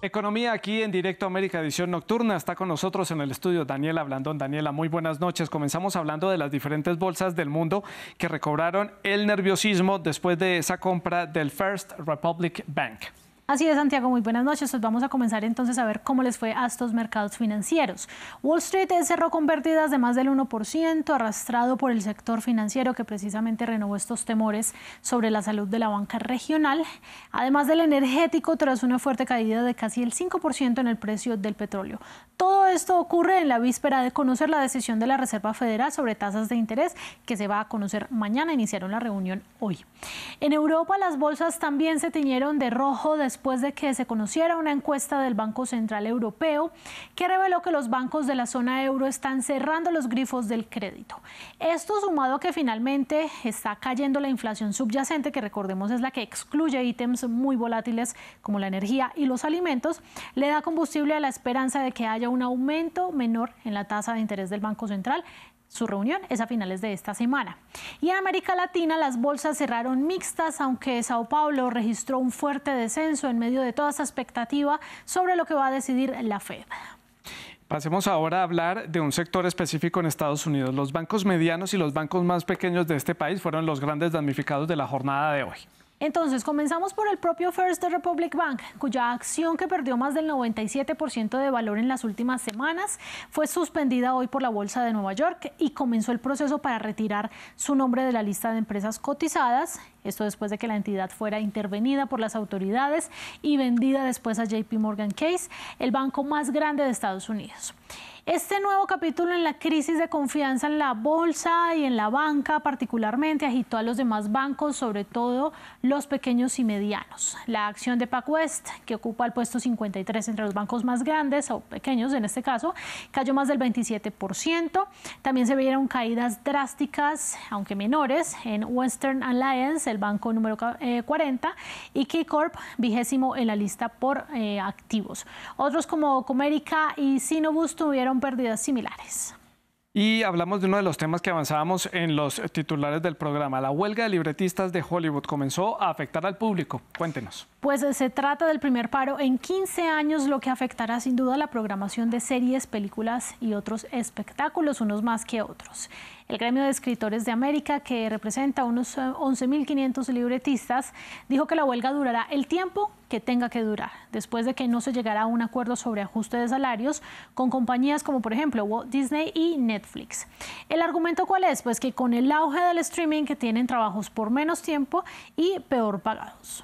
Economía aquí en Directo América Edición Nocturna. Está con nosotros en el estudio Daniela Blandón. Daniela, muy buenas noches. Comenzamos hablando de las diferentes bolsas del mundo que recobraron el nerviosismo después de esa compra del First Republic Bank. Así es, Santiago, muy buenas noches. Pues vamos a comenzar entonces a ver cómo les fue a estos mercados financieros. Wall Street eh, cerró con pérdidas de más del 1%, arrastrado por el sector financiero que precisamente renovó estos temores sobre la salud de la banca regional, además del energético tras una fuerte caída de casi el 5% en el precio del petróleo. Todo esto ocurre en la víspera de conocer la decisión de la Reserva Federal sobre tasas de interés que se va a conocer mañana. Iniciaron la reunión hoy. En Europa las bolsas también se tiñeron de rojo después después de que se conociera una encuesta del Banco Central Europeo que reveló que los bancos de la zona euro están cerrando los grifos del crédito. Esto sumado a que finalmente está cayendo la inflación subyacente, que recordemos es la que excluye ítems muy volátiles como la energía y los alimentos, le da combustible a la esperanza de que haya un aumento menor en la tasa de interés del Banco Central su reunión es a finales de esta semana. Y en América Latina las bolsas cerraron mixtas, aunque Sao Paulo registró un fuerte descenso en medio de toda esa expectativa sobre lo que va a decidir la Fed. Pasemos ahora a hablar de un sector específico en Estados Unidos. Los bancos medianos y los bancos más pequeños de este país fueron los grandes damnificados de la jornada de hoy. Entonces, comenzamos por el propio First Republic Bank, cuya acción que perdió más del 97% de valor en las últimas semanas fue suspendida hoy por la Bolsa de Nueva York y comenzó el proceso para retirar su nombre de la lista de empresas cotizadas esto después de que la entidad fuera intervenida por las autoridades y vendida después a JP Morgan Case, el banco más grande de Estados Unidos. Este nuevo capítulo en la crisis de confianza en la bolsa y en la banca particularmente agitó a los demás bancos, sobre todo los pequeños y medianos. La acción de PacWest, que ocupa el puesto 53 entre los bancos más grandes o pequeños en este caso, cayó más del 27%. También se vieron caídas drásticas, aunque menores, en Western Alliance el banco número 40, eh, y KeyCorp, vigésimo en la lista por eh, activos. Otros como Comerica y Sinobus tuvieron pérdidas similares. Y hablamos de uno de los temas que avanzábamos en los titulares del programa. La huelga de libretistas de Hollywood comenzó a afectar al público. Cuéntenos. Pues eh, se trata del primer paro en 15 años, lo que afectará sin duda la programación de series, películas y otros espectáculos, unos más que otros. El Gremio de Escritores de América, que representa unos 11.500 eh, libretistas, dijo que la huelga durará el tiempo que tenga que durar, después de que no se llegara a un acuerdo sobre ajuste de salarios con compañías como por ejemplo Walt Disney y Netflix. ¿El argumento cuál es? Pues que con el auge del streaming que tienen trabajos por menos tiempo y peor pagados.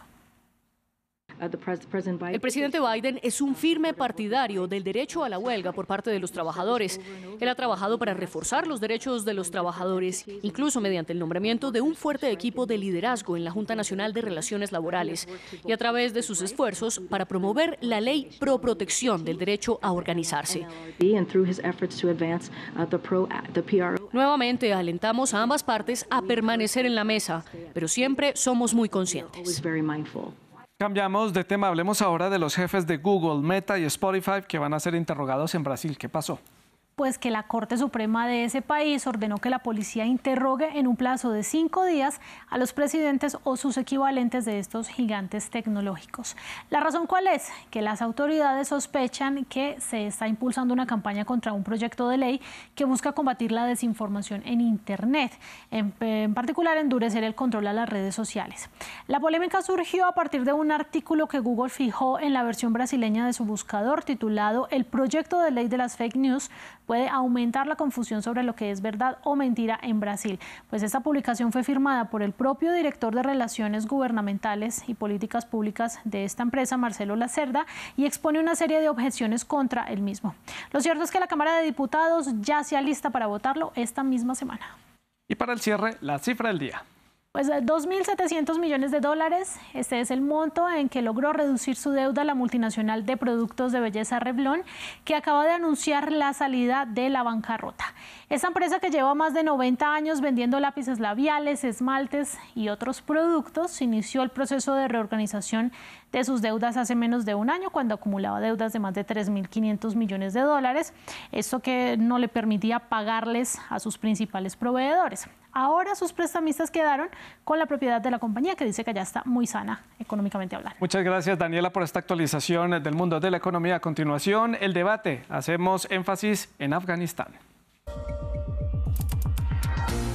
El presidente Biden es un firme partidario del derecho a la huelga por parte de los trabajadores. Él ha trabajado para reforzar los derechos de los trabajadores, incluso mediante el nombramiento de un fuerte equipo de liderazgo en la Junta Nacional de Relaciones Laborales y a través de sus esfuerzos para promover la ley pro protección del derecho a organizarse. Uh, uh, Nuevamente alentamos a ambas partes a permanecer en la mesa, pero siempre somos muy conscientes. Cambiamos de tema, hablemos ahora de los jefes de Google, Meta y Spotify que van a ser interrogados en Brasil. ¿Qué pasó? pues que la Corte Suprema de ese país ordenó que la policía interrogue en un plazo de cinco días a los presidentes o sus equivalentes de estos gigantes tecnológicos. ¿La razón cuál es? Que las autoridades sospechan que se está impulsando una campaña contra un proyecto de ley que busca combatir la desinformación en Internet, en, en particular endurecer el control a las redes sociales. La polémica surgió a partir de un artículo que Google fijó en la versión brasileña de su buscador titulado El proyecto de ley de las fake news puede aumentar la confusión sobre lo que es verdad o mentira en Brasil. Pues esta publicación fue firmada por el propio director de Relaciones Gubernamentales y Políticas Públicas de esta empresa, Marcelo Lacerda, y expone una serie de objeciones contra el mismo. Lo cierto es que la Cámara de Diputados ya se lista para votarlo esta misma semana. Y para el cierre, la cifra del día. Pues 2.700 eh, millones de dólares, este es el monto en que logró reducir su deuda la multinacional de productos de belleza Revlon, que acaba de anunciar la salida de la bancarrota. Esa empresa que lleva más de 90 años vendiendo lápices labiales, esmaltes y otros productos, inició el proceso de reorganización de sus deudas hace menos de un año, cuando acumulaba deudas de más de 3.500 millones de dólares, esto que no le permitía pagarles a sus principales proveedores. Ahora sus prestamistas quedaron con la propiedad de la compañía que dice que ya está muy sana económicamente hablar. Muchas gracias Daniela por esta actualización del mundo de la economía. A continuación, el debate. Hacemos énfasis en Afganistán.